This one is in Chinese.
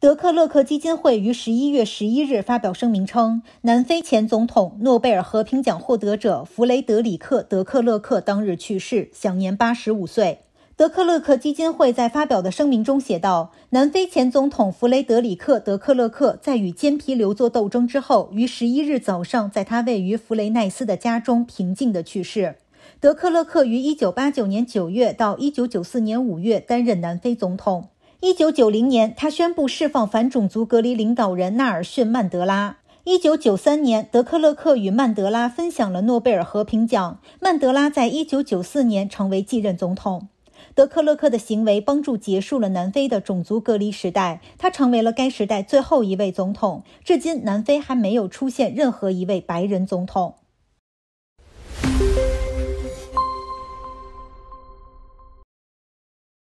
德克勒克基金会于十一月十一日发表声明称，南非前总统、诺贝尔和平奖获得者弗雷德里克·德克勒克当日去世，享年八十五岁。德克勒克基金会在发表的声明中写道：“南非前总统弗雷德里克·德克勒克在与尖皮瘤作斗争之后，于十一日早上在他位于弗雷奈斯的家中平静地去世。”德克勒克于一九八九年九月到一九九四年五月担任南非总统。一九九零年，他宣布释放反种族隔离领导人纳尔逊·曼德拉。一九九三年，德克勒克与曼德拉分享了诺贝尔和平奖。曼德拉在一九九四年成为继任总统。德克勒克的行为帮助结束了南非的种族隔离时代，他成为了该时代最后一位总统。至今，南非还没有出现任何一位白人总统。